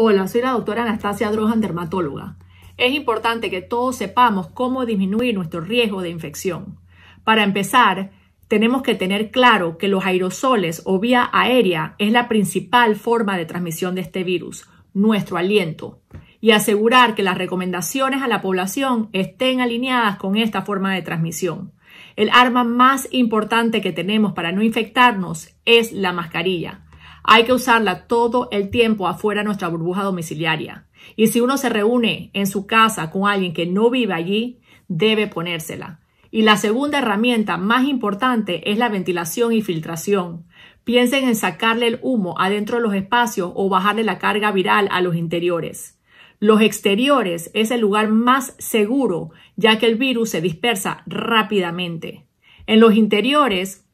Hola, soy la doctora Anastasia Drohan, dermatóloga. Es importante que todos sepamos cómo disminuir nuestro riesgo de infección. Para empezar, tenemos que tener claro que los aerosoles o vía aérea es la principal forma de transmisión de este virus, nuestro aliento, y asegurar que las recomendaciones a la población estén alineadas con esta forma de transmisión. El arma más importante que tenemos para no infectarnos es la mascarilla. Hay que usarla todo el tiempo afuera de nuestra burbuja domiciliaria. Y si uno se reúne en su casa con alguien que no vive allí, debe ponérsela. Y la segunda herramienta más importante es la ventilación y filtración. Piensen en sacarle el humo adentro de los espacios o bajarle la carga viral a los interiores. Los exteriores es el lugar más seguro, ya que el virus se dispersa rápidamente. En los interiores,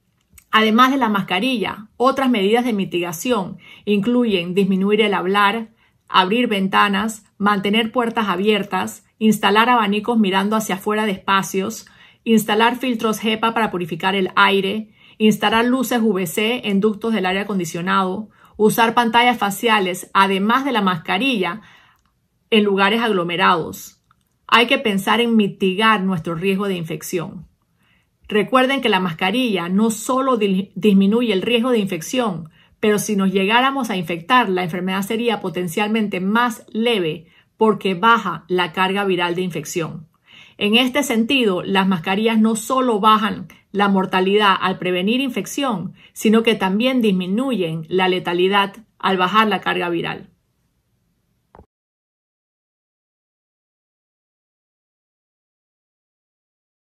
Además de la mascarilla, otras medidas de mitigación incluyen disminuir el hablar, abrir ventanas, mantener puertas abiertas, instalar abanicos mirando hacia afuera de espacios, instalar filtros HEPA para purificar el aire, instalar luces UVC en ductos del aire acondicionado, usar pantallas faciales además de la mascarilla en lugares aglomerados. Hay que pensar en mitigar nuestro riesgo de infección. Recuerden que la mascarilla no solo disminuye el riesgo de infección, pero si nos llegáramos a infectar, la enfermedad sería potencialmente más leve porque baja la carga viral de infección. En este sentido, las mascarillas no solo bajan la mortalidad al prevenir infección, sino que también disminuyen la letalidad al bajar la carga viral.